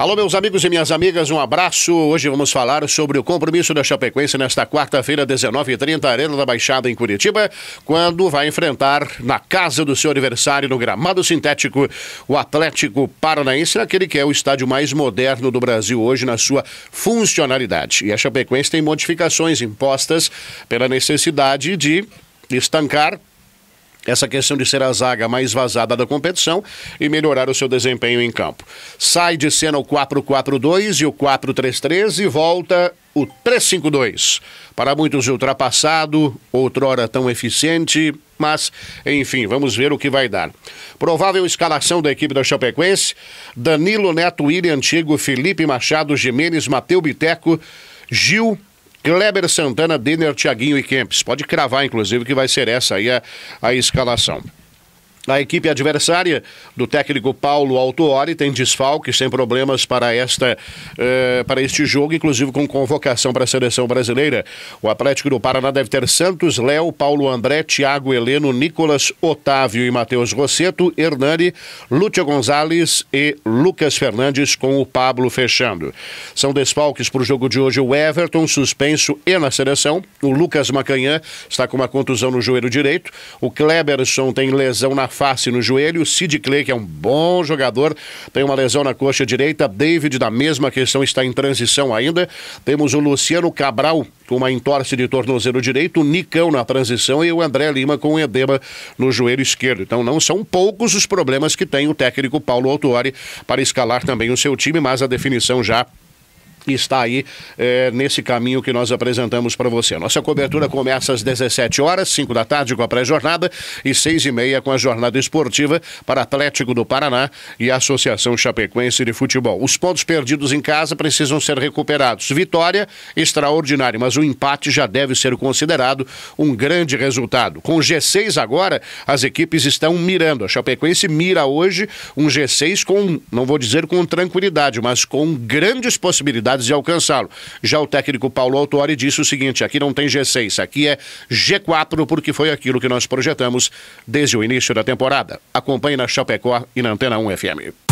Alô, meus amigos e minhas amigas, um abraço. Hoje vamos falar sobre o compromisso da Chapecoense nesta quarta-feira, 19h30, Arena da Baixada, em Curitiba, quando vai enfrentar, na casa do seu aniversário, no gramado sintético, o Atlético Paranaense, aquele que é o estádio mais moderno do Brasil hoje na sua funcionalidade. E a Chapecoense tem modificações impostas pela necessidade de estancar essa questão de ser a zaga mais vazada da competição e melhorar o seu desempenho em campo. Sai de cena o 4-4-2 e o 4-3-3 e volta o 3-5-2. Para muitos ultrapassado, outrora tão eficiente, mas enfim, vamos ver o que vai dar. Provável escalação da equipe da Chapecoense: Danilo Neto, William Antigo, Felipe Machado, Jimenez, Mateu Biteco, Gil, Kleber Santana, Denner, Thiaguinho e Kempis. Pode cravar, inclusive, que vai ser essa aí a, a escalação. A equipe adversária do técnico Paulo Altoori tem desfalque sem problemas para, esta, eh, para este jogo, inclusive com convocação para a seleção brasileira. O Atlético do Paraná deve ter Santos, Léo, Paulo André, Thiago Heleno, Nicolas, Otávio e Matheus Rosseto, Hernani, Lúcia Gonzalez e Lucas Fernandes com o Pablo fechando. São desfalques para o jogo de hoje o Everton, suspenso e na seleção. O Lucas Macanhã está com uma contusão no joelho direito. O Kleberson tem lesão na face no joelho. Sid Clay, que é um bom jogador, tem uma lesão na coxa direita. David, da mesma questão, está em transição ainda. Temos o Luciano Cabral com uma entorse de tornozelo direito, o Nicão na transição e o André Lima com um edema no joelho esquerdo. Então não são poucos os problemas que tem o técnico Paulo Autuori para escalar também o seu time, mas a definição já e está aí é, nesse caminho que nós apresentamos para você. Nossa cobertura começa às 17 horas, 5 da tarde com a pré-jornada e 6 e meia com a jornada esportiva para Atlético do Paraná e Associação Chapecoense de Futebol. Os pontos perdidos em casa precisam ser recuperados. Vitória extraordinária, mas o empate já deve ser considerado um grande resultado. Com o G6 agora, as equipes estão mirando. A Chapecoense mira hoje um G6 com, não vou dizer com tranquilidade, mas com grandes possibilidades e de alcançá-lo. Já o técnico Paulo Autori disse o seguinte: aqui não tem G6, aqui é G4, porque foi aquilo que nós projetamos desde o início da temporada. Acompanhe na Chapecó e na Antena 1 FM.